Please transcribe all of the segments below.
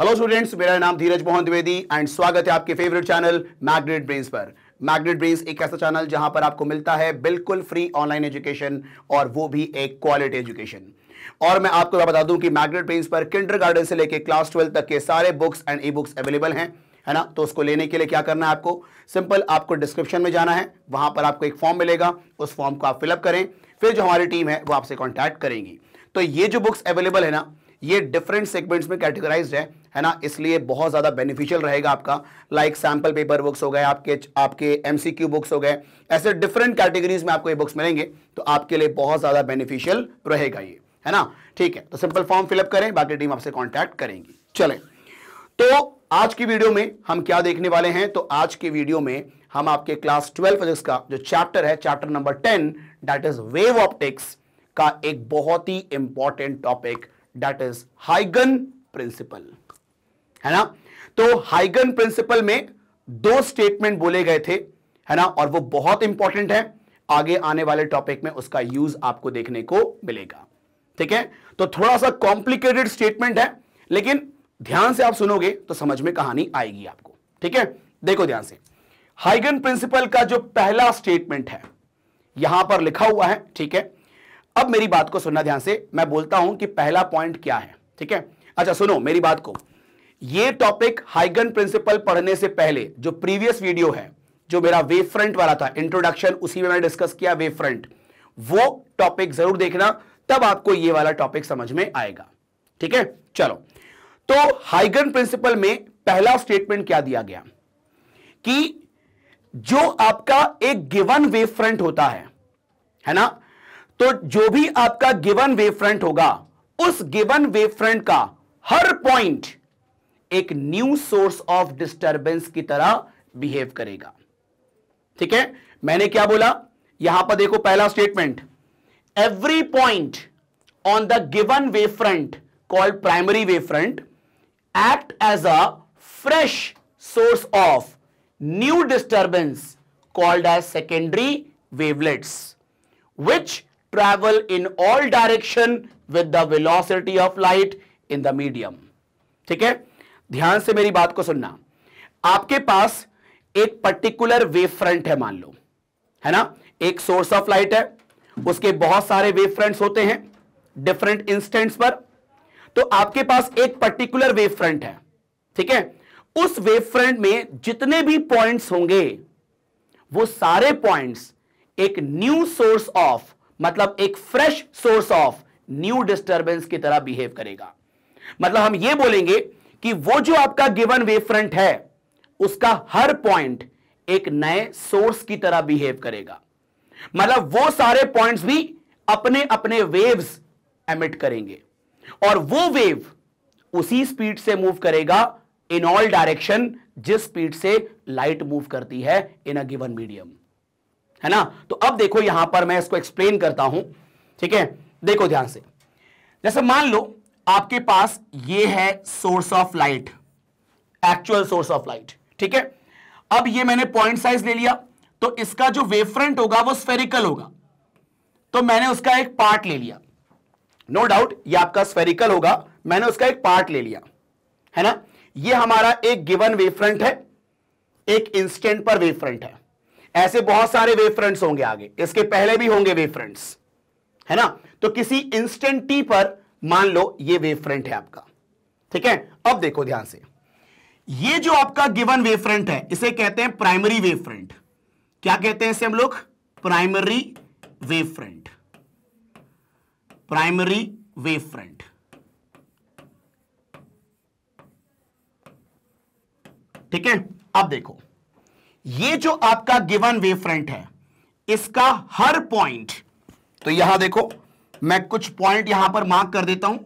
Hello students मेरा नाम धीरज Mohan Dwivedi and स्वागत है आपके फेवरेट चैनल मैग्नेट ब्रेन्स पर मैग्नेट ब्रेन्स एक ऐसा चैनल जहां पर आपको मिलता है बिल्कुल फ्री ऑनलाइन एजुकेशन और वो भी एक क्वालिटी एजुकेशन और मैं आपको बता दूं कि मैग्नेट ब्रेन्स पर किंडर से लेकर क्लास ट्वेल्व तक के सारे books and e books available हैं है ना तो उसको लेने के लिए क्या करना है आपको सिंपल आपको डिस्क्रिप्शन में जाना है वहां पर आपको एक फॉर्म मिलेगा उस फॉर्म को आप फिलअप करें फिर जो हमारी टीम है वो आपसे कॉन्टैक्ट करेंगी तो ये जो बुक्स अवेलेबल है ना ये डिफरेंट सेगमेंट्स में कैटेगराइज है है ना इसलिए बहुत ज़्यादा बेनिफिशियल रहेगा आपका लाइक सैम्पल पेपर बुक्स हो गए आपके आपके एमसीक्यू बुक्स हो गए ऐसे डिफरेंट कैटेगरीज में आपको ये बुक्स मिलेंगे तो आपके लिए बहुत ज़्यादा बेनिफिशियल रहेगा ये है ना ठीक है तो सिंपल फॉर्म फिलअप करें बाकी टीम आपसे कॉन्टैक्ट करेंगी चले तो आज की वीडियो में हम क्या देखने वाले हैं तो आज की वीडियो में हम आपके क्लास ट्वेल्व फिजिक्स का जो चैप्टर है chapter number ten that is wave optics का एक बहुत ही इंपॉर्टेंट टॉपिक डैट इज हाइगन प्रिंसिपल है ना तो हाइगन प्रिंसिपल में दो स्टेटमेंट बोले गए थे है ना और वो बहुत इंपॉर्टेंट है आगे आने वाले टॉपिक में उसका यूज आपको देखने को मिलेगा ठीक है तो थोड़ा सा कॉम्प्लिकेटेड स्टेटमेंट है लेकिन ध्यान से आप सुनोगे तो समझ में कहानी आएगी आपको ठीक है देखो ध्यान से हाइगन प्रिंसिपल का जो पहला स्टेटमेंट है यहां पर लिखा हुआ है ठीक है अब मेरी बात को सुनना ध्यान से मैं बोलता हूं कि पहला पॉइंट क्या है ठीक है अच्छा सुनो मेरी बात को ये टॉपिक हाइगन प्रिंसिपल पढ़ने से पहले जो प्रीवियस वीडियो है जो मेरा वेव फ्रंट वाला था इंट्रोडक्शन उसी में मैंने डिस्कस किया वेव फ्रंट वो टॉपिक जरूर देखना तब आपको ये वाला टॉपिक समझ में आएगा ठीक है चलो तो हाइगन प्रिंसिपल में पहला स्टेटमेंट क्या दिया गया कि जो आपका एक गिवन वेव फ्रंट होता है है ना तो जो भी आपका गिवन वेव फ्रंट होगा उस गिवन वेव फ्रंट का हर पॉइंट एक न्यू सोर्स ऑफ डिस्टरबेंस की तरह बिहेव करेगा ठीक है मैंने क्या बोला यहां पर देखो पहला statement every point on the given wave front called primary wave front act as a fresh source of new disturbance called as secondary wavelets which travel in all direction with the velocity of light in the medium ठीक है ध्यान से मेरी बात को सुनना आपके पास एक पर्टिकुलर वेव फ्रंट है मान लो है ना एक सोर्स ऑफ लाइट है उसके बहुत सारे वेव फ्रंट्स होते हैं डिफरेंट इंस्टेंट्स पर तो आपके पास एक पर्टिकुलर वेव फ्रंट है ठीक है उस वेव फ्रंट में जितने भी पॉइंट्स होंगे वो सारे पॉइंट्स एक न्यू सोर्स ऑफ मतलब एक fresh source of new disturbance की तरह बिहेव करेगा मतलब हम ये बोलेंगे कि वो जो आपका गिवन वेव फ्रंट है उसका हर पॉइंट एक नए सोर्स की तरह बिहेव करेगा मतलब वो सारे पॉइंट्स भी अपने अपने वेव्स एमिट करेंगे और वो वेव उसी स्पीड से मूव करेगा इन ऑल डायरेक्शन जिस स्पीड से लाइट मूव करती है इन अ गिवन मीडियम है ना तो अब देखो यहां पर मैं इसको एक्सप्लेन करता हूं ठीक है देखो ध्यान से जैसे मान लो आपके पास ये है source of light actual source of light ठीक है अब ये मैंने पॉइंट साइज ले लिया तो इसका जो वेव फ्रंट होगा वो स्फेरिकल होगा तो मैंने उसका एक पार्ट ले लिया नो no डाउट ये आपका स्फेरिकल होगा मैंने उसका एक पार्ट ले लिया है ना ये हमारा एक गिवन वेव फ्रंट है एक इंस्टेंट पर वेव फ्रंट है ऐसे बहुत सारे वेव फ्रंट्स होंगे आगे इसके पहले भी होंगे वेव फ्रंट्स है ना तो किसी इंस्टेंट टी पर मान लो ये वेव फ्रंट है आपका ठीक है अब देखो ध्यान से ये जो आपका गिवन वेव फ्रंट है इसे कहते हैं प्राइमरी वेव फ्रंट क्या कहते हैं इसे हम लोग primary wave front primary wave front ठीक है अब देखो ये जो आपका गिवन वेव फ्रंट है इसका हर पॉइंट तो यहां देखो मैं कुछ पॉइंट यहां पर मार्क कर देता हूं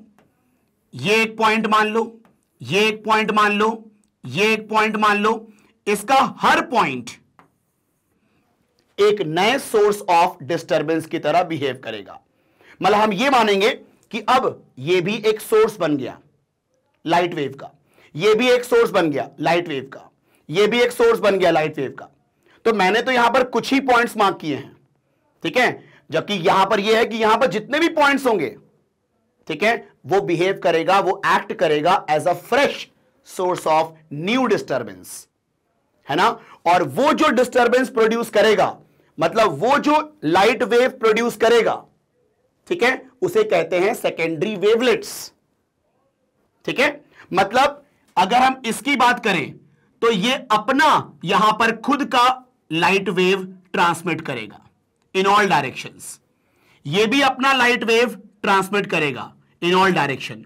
ये एक पॉइंट मान लो ये एक पॉइंट मान लो ये एक पॉइंट मान लो इसका हर पॉइंट एक नए सोर्स ऑफ डिस्टरबेंस की तरह बिहेव करेगा मतलब हम ये मानेंगे कि अब ये भी एक सोर्स बन गया लाइट वेव का ये भी एक सोर्स बन गया लाइट वेव का ये भी एक सोर्स बन गया लाइट वेव का तो मैंने तो यहां पर कुछ ही पॉइंट्स मार्क किए हैं ठीक है जबकि यहां पर यह है कि यहां पर जितने भी पॉइंट्स होंगे ठीक है वो बिहेव करेगा वो एक्ट करेगा as a fresh source of new disturbance है ना और वो जो डिस्टर्बेंस प्रोड्यूस करेगा मतलब वो जो लाइट वेव प्रोड्यूस करेगा ठीक है उसे कहते हैं सेकेंडरी वेवलेट्स ठीक है मतलब अगर हम इसकी बात करें तो ये अपना यहां पर खुद का लाइट वेव ट्रांसमिट करेगा इन ऑल डायरेक्शन ये भी अपना लाइट वेव ट्रांसमिट करेगा इन ऑल डायरेक्शन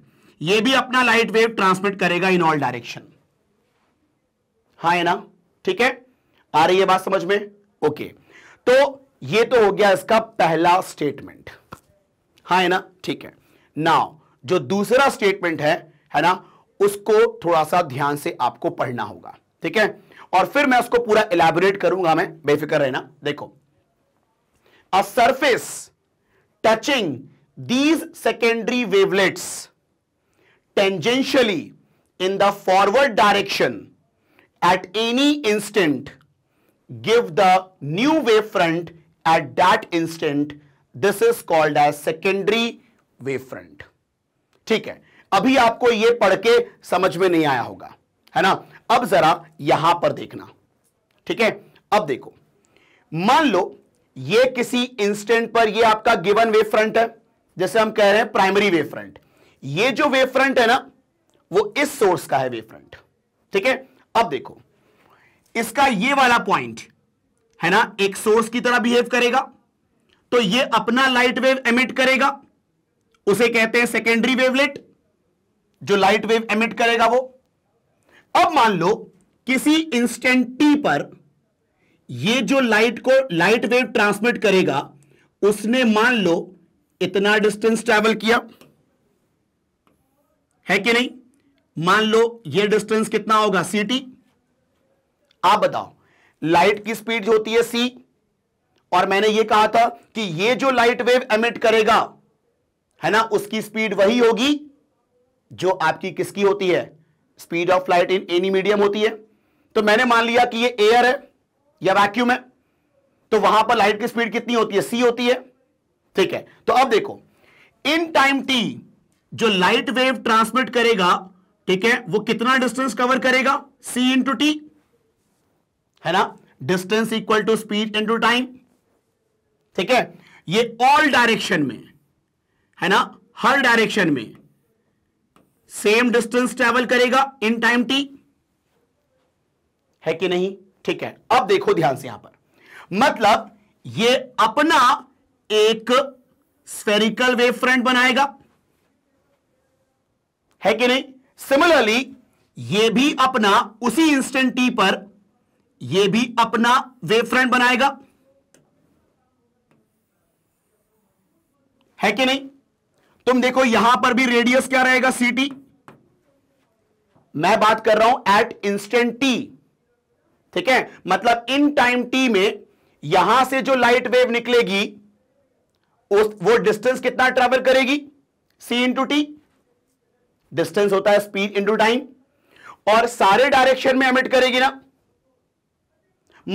ये भी अपना लाइट वेव ट्रांसमिट करेगा इन ऑल डायरेक्शन हा है ना ठीक है आ रही है बात समझ में ओके तो ये तो हो गया इसका पहला स्टेटमेंट हा है ना ठीक है नाउ जो दूसरा स्टेटमेंट है है ना उसको थोड़ा सा ध्यान से आपको पढ़ना होगा ठीक है और फिर मैं उसको पूरा इलेबोरेट करूंगा मैं बेफिक्र रहना देखो a surface touching these secondary wavelets tangentially in the forward direction at any instant give the new wavefront at that instant this is called as secondary wavefront ठीक है अभी आपको यह पढ़ के समझ में नहीं आया होगा है ना अब जरा यहां पर देखना ठीक है अब देखो मान लो ये किसी इंस्टेंट पर ये आपका गिवन वेव फ्रंट है जैसे हम कह रहे हैं प्राइमरी वेव फ्रंट ये जो वेव फ्रंट है ना वो इस सोर्स का है वेव फ्रंट ठीक है अब देखो इसका ये वाला पॉइंट है ना एक सोर्स की तरह बिहेव करेगा तो ये अपना लाइट वेव एमिट करेगा उसे कहते हैं सेकेंडरी वेवलेट जो लाइट वेव एमिट करेगा वो अब मान लो किसी इंस्टेंट टी पर ये जो लाइट को लाइट वेव ट्रांसमिट करेगा उसने मान लो इतना डिस्टेंस ट्रेवल किया है कि नहीं मान लो ये डिस्टेंस कितना होगा सी टी आप बताओ लाइट की स्पीड जो होती है सी और मैंने ये कहा था कि ये जो लाइट वेव एमिट करेगा है ना उसकी स्पीड वही होगी जो आपकी किसकी होती है speed of light in any medium होती है तो मैंने मान लिया कि ये एयर है या वैक्यूम है तो वहां पर लाइट की स्पीड कितनी होती है सी होती है ठीक है तो अब देखो इन टाइम टी जो लाइट वेव ट्रांसमिट करेगा ठीक है वो कितना डिस्टेंस कवर करेगा सी इंटू टी है ना distance equal to speed into time ठीक है ये ऑल डायरेक्शन में है ना हर डायरेक्शन में सेम डिस्टेंस ट्रेवल करेगा इन टाइम टी है कि नहीं ठीक है अब देखो ध्यान से यहां पर मतलब ये अपना एक स्फेरिकल वेव फ्रंट बनाएगा है कि नहीं सिमिलरली ये भी अपना उसी इंस्टेंट टी पर ये भी अपना वेव फ्रंट बनाएगा है कि नहीं तुम देखो यहां पर भी रेडियस क्या रहेगा सीटी मैं बात कर रहा हूं एट इंस्टेंट टी ठीक है मतलब इन टाइम टी में यहां से जो लाइट वेव निकलेगी उस वो डिस्टेंस कितना ट्रेवल करेगी सी इंटू टी डिस्टेंस होता है स्पीड इंटू टाइम और सारे डायरेक्शन में एमिट करेगी ना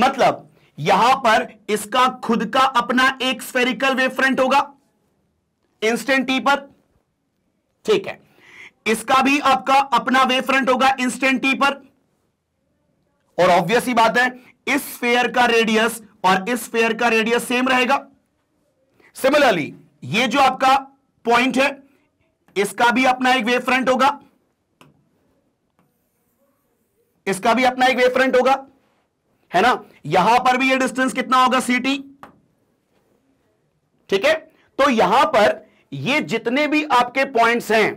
मतलब यहां पर इसका खुद का अपना एक स्फेरिकल वेव फ्रंट होगा इंस्टेंट टी पर ठीक है इसका भी आपका अपना वेव फ्रंट होगा इंस्टेंट टी पर और ऑब्वियस ही बात है इस फेयर का रेडियस और इस फेयर का रेडियस सेम रहेगा सिमिलरली ये जो आपका पॉइंट है इसका भी अपना एक वेव फ्रंट होगा इसका भी अपना एक वेव फ्रंट होगा है ना यहां पर भी ये डिस्टेंस कितना होगा सीटी ठीक है तो यहां पर ये जितने भी आपके पॉइंट्स हैं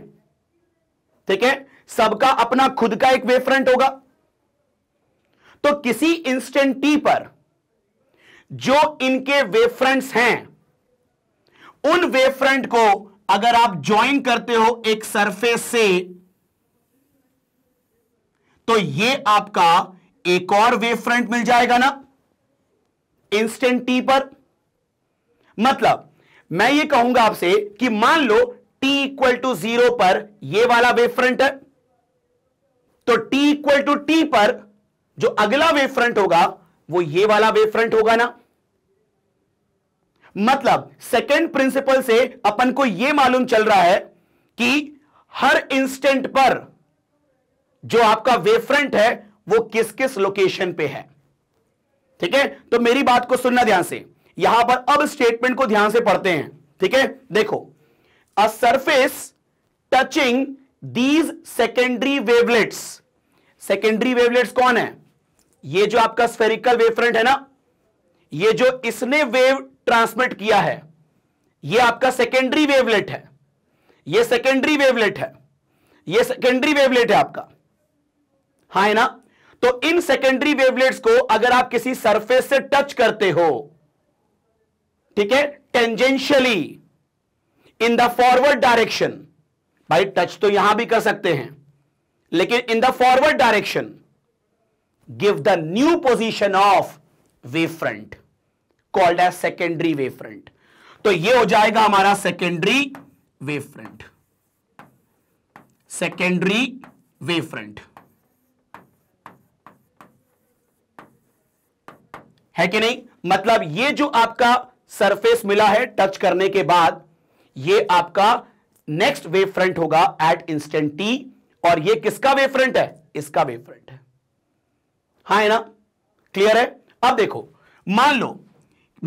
ठीक है सबका अपना खुद का एक वेव फ्रंट होगा तो किसी इंस्टेंट टी पर जो इनके वेफ्रंट्स हैं उन वेफ्रंट को अगर आप ज्वाइन करते हो एक सरफेस से तो ये आपका एक और वेफ्रंट मिल जाएगा ना इंस्टेंट टी पर मतलब मैं ये कहूंगा आपसे कि मान लो t इक्वल टू जीरो पर ये वाला वेफ्रंट है तो t इक्वल टू टी पर जो अगला वेव फ्रंट होगा वो ये वाला वेव फ्रंट होगा ना मतलब सेकेंड प्रिंसिपल से अपन को यह मालूम चल रहा है कि हर इंस्टेंट पर जो आपका वेव फ्रंट है वो किस किस लोकेशन पे है ठीक है तो मेरी बात को सुनना ध्यान से यहां पर अब स्टेटमेंट को ध्यान से पढ़ते हैं ठीक है देखो a surface touching these secondary wavelets secondary wavelets कौन है ये जो आपका स्फेरिकल वेव फ्रंट है ना ये जो इसने वेव ट्रांसमिट किया है ये आपका सेकेंडरी वेवलेट है ये सेकेंडरी वेवलेट है ये सेकेंडरी वेवलेट है आपका हा है ना तो इन सेकेंडरी वेवलेट्स को अगर आप किसी सरफेस से टच करते हो ठीक है tangentially in the forward direction भाई टच तो यहां भी कर सकते हैं लेकिन in the forward direction give the new position of wavefront called as secondary wavefront. तो ये हो जाएगा हमारा secondary wavefront. Secondary wavefront. है कि नहीं मतलब ये जो आपका सरफेस मिला है टच करने के बाद ये आपका नेक्स्ट वेव फ्रंट होगा एट इंस्टेंट टी और ये किसका वेव फ्रंट है इसका वेव फ्रंट हाँ है ना क्लियर है अब देखो मान लो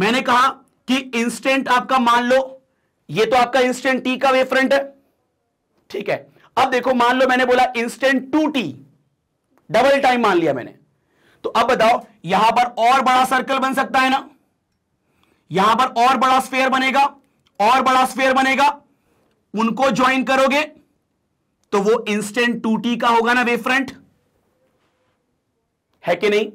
मैंने कहा कि इंस्टेंट आपका मान लो ये तो आपका इंस्टेंट टी का वे फ्रंट है ठीक है अब देखो मान लो मैंने बोला instant two T double time मान लिया मैंने तो अब बताओ यहां पर और बड़ा सर्कल बन सकता है ना यहां पर और बड़ा स्फेयर बनेगा और बड़ा स्फेयर बनेगा उनको ज्वाइन करोगे तो वो इंस्टेंट टू टी का होगा ना वे फ्रंट है कि नहीं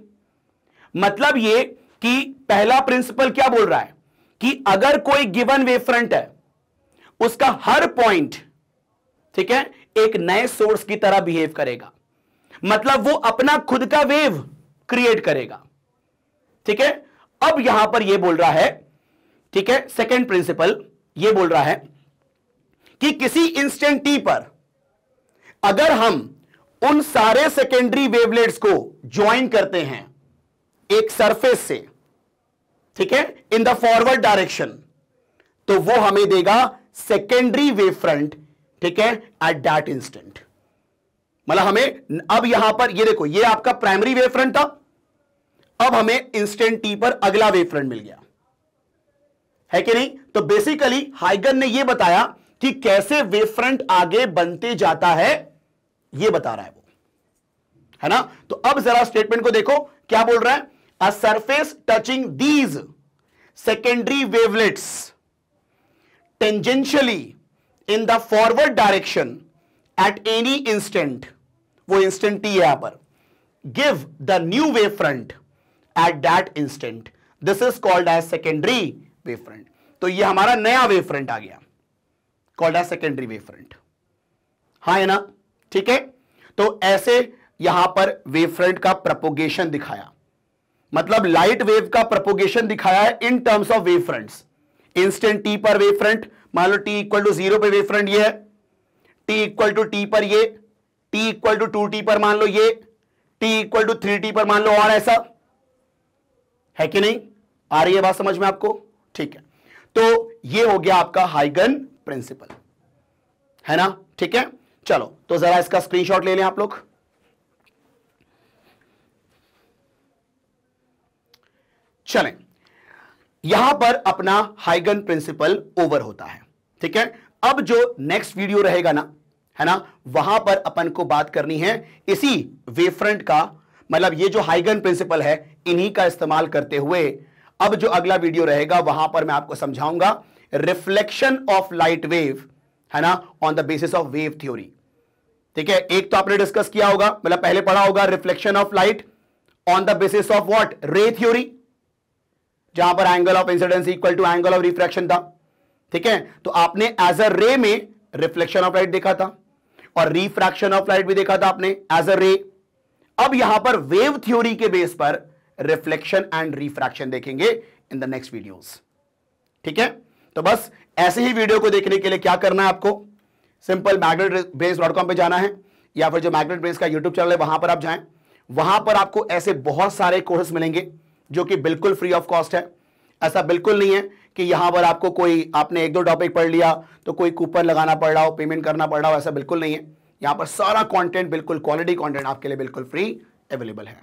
मतलब ये कि पहला प्रिंसिपल क्या बोल रहा है कि अगर कोई गिवन वेव फ्रंट है उसका हर पॉइंट ठीक है एक नए सोर्स की तरह बिहेव करेगा मतलब वो अपना खुद का वेव क्रिएट करेगा ठीक है अब यहां पर ये बोल रहा है ठीक है सेकेंड प्रिंसिपल ये बोल रहा है कि किसी इंस्टेंट टी पर अगर हम उन सारे सेकेंडरी वेवलेट्स को ज्वाइन करते हैं एक सरफेस से ठीक है इन द फॉरवर्ड डायरेक्शन तो वो हमें देगा सेकेंडरी वेव फ्रंट ठीक है एट दैट इंस्टेंट मतलब हमें अब यहां पर ये देखो ये आपका प्राइमरी वेव फ्रंट था अब हमें इंस्टेंट टी पर अगला वेव फ्रंट मिल गया है कि नहीं तो बेसिकली हाइगन ने ये बताया कि कैसे वेव फ्रंट आगे बनते जाता है ये बता रहा है वो है ना तो अब जरा स्टेटमेंट को देखो क्या बोल रहा है a surface touching these secondary wavelets tangentially in the forward direction at any instant वो इंस्टेंट टी है यहां पर give the new wave front at that instant this is called as secondary wave front तो ये हमारा नया wave front आ गया called as secondary wave front हाँ है ना ठीक है तो ऐसे यहां पर वेव फ्रंट का प्रपोगेशन दिखाया मतलब लाइट वेव का प्रपोगेशन दिखाया है in terms of wave front instant T पर वेव फ्रंट मान लो टी इक्वल टू जीरो पर वेव फ्रंट यह है टी इक्वल टू टी पर ये T equal to two T पर मान लो ये T equal to three T पर मान लो और ऐसा है कि नहीं आ रही है बात समझ में आपको ठीक है तो ये हो गया आपका हाइगन प्रिंसिपल है ना ठीक है चलो तो जरा इसका स्क्रीनशॉट ले लें आप लोग चलें यहां पर अपना हाइगन प्रिंसिपल ओवर होता है ठीक है अब जो नेक्स्ट वीडियो रहेगा ना है ना वहां पर अपन को बात करनी है इसी वेफ्रंट का मतलब ये जो हाइगन प्रिंसिपल है इन्हीं का इस्तेमाल करते हुए अब जो अगला वीडियो रहेगा वहां पर मैं आपको समझाऊंगा रिफ्लेक्शन ऑफ लाइट वेव है ना on the basis of wave theory ठीक है एक तो आपने डिस्कस किया होगा मतलब पहले पढ़ा होगा reflection of light on the basis of what ray theory जहां पर angle of incidence equal to angle of refraction था ठीक है तो आपने एज अ रे में रिफ्लेक्शन ऑफ लाइट देखा था और रिफ्रैक्शन ऑफ लाइट भी देखा था आपने एज अ रे अब यहां पर वेव थ्योरी के बेस पर रिफ्लेक्शन एंड रिफ्रैक्शन देखेंगे इन द नेक्स्ट वीडियोस ठीक है तो बस ऐसे ही वीडियो को देखने के लिए क्या करना है आपको simple magnet brains dot com पर जाना है या फिर जो मैग्नेट ब्रेस का यूट्यूब चैनल है वहां पर आप जाएं वहां पर आपको ऐसे बहुत सारे कोर्सेस मिलेंगे जो कि बिल्कुल फ्री ऑफ कॉस्ट है ऐसा बिल्कुल नहीं है कि यहाँ पर आपको कोई आपने एक दो टॉपिक पढ़ लिया तो कोई कूपन लगाना पड़ रहा हो पेमेंट करना पड़ रहा हो ऐसा बिल्कुल नहीं है यहाँ पर सारा कॉन्टेंट बिल्कुल क्वालिटी कॉन्टेंट आपके लिए बिल्कुल फ्री अवेलेबल है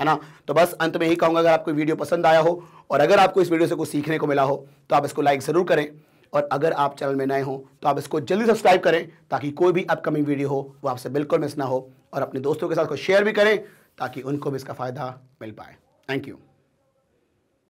है ना तो बस अंत में यही कहूँगा अगर आपको वीडियो पसंद आया हो और अगर आपको इस वीडियो से कुछ सीखने को मिला हो तो आप इसको लाइक ज़रूर करें और अगर आप चैनल में नए हों तो आप इसको जल्दी सब्सक्राइब करें ताकि कोई भी अपकमिंग वीडियो हो वो आपसे बिल्कुल मिस ना हो और अपने दोस्तों के साथ को शेयर भी करें ताकि उनको भी इसका फ़ायदा मिल पाए थैंक यू